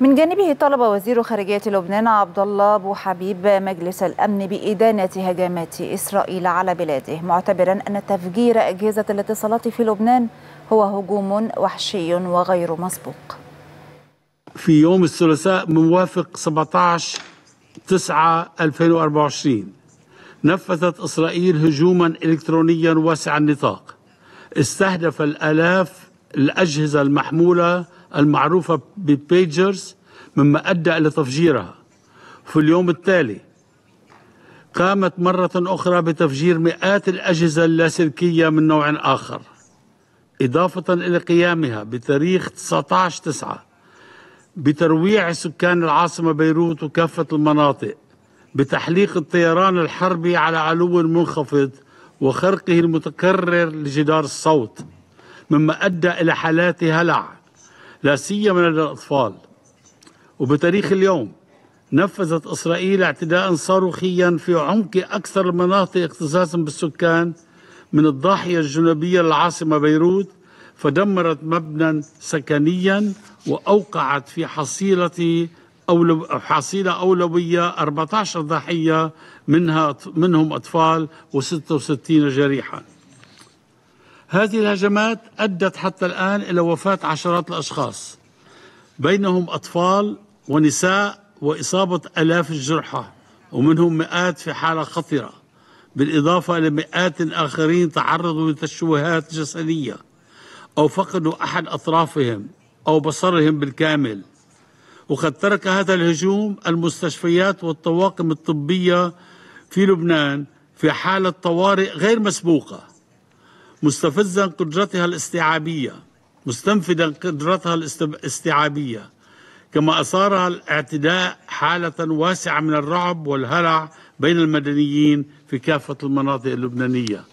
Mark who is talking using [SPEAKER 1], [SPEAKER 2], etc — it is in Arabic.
[SPEAKER 1] من جانبه طلب وزير خارجية لبنان عبد الله أبو حبيب مجلس الأمن بإدانة هجمات إسرائيل على بلاده معتبرا أن تفجير أجهزة الاتصالات في لبنان هو هجوم وحشي وغير مسبوق
[SPEAKER 2] في يوم الثلاثاء موافق 17 9 2024 نفذت إسرائيل هجوما إلكترونيا واسع النطاق استهدف الآلاف الأجهزة المحمولة المعروفة ببيجرز مما أدى إلى تفجيرها في اليوم التالي قامت مرة أخرى بتفجير مئات الأجهزة اللاسلكية من نوع آخر إضافة إلى قيامها بتاريخ 19 9 بترويع سكان العاصمة بيروت وكافة المناطق بتحليق الطيران الحربي على علو منخفض وخرقه المتكرر لجدار الصوت مما أدى إلى حالات هلع لا سيما لدى الأطفال وبتاريخ اليوم نفذت إسرائيل اعتداء صاروخيا في عمق أكثر المناطق اختصاصا بالسكان من الضاحية الجنوبية للعاصمة بيروت فدمرت مبنى سكنيا وأوقعت في حصيلة أولو حصيلة أولوية 14 ضحية منها منهم أطفال و66 جريحاً هذه الهجمات أدت حتى الآن إلى وفاة عشرات الأشخاص بينهم أطفال ونساء وإصابة ألاف الجرحى ومنهم مئات في حالة خطرة بالإضافة لمئات آخرين تعرضوا لتشوهات جسدية أو فقدوا أحد أطرافهم أو بصرهم بالكامل وقد ترك هذا الهجوم المستشفيات والطواقم الطبية في لبنان في حالة طوارئ غير مسبوقة مستفزا قدرتها الاستيعابية مستنفدا قدرتها الاستيعابية كما أثار الاعتداء حالة واسعة من الرعب والهلع بين المدنيين في كافة المناطق اللبنانية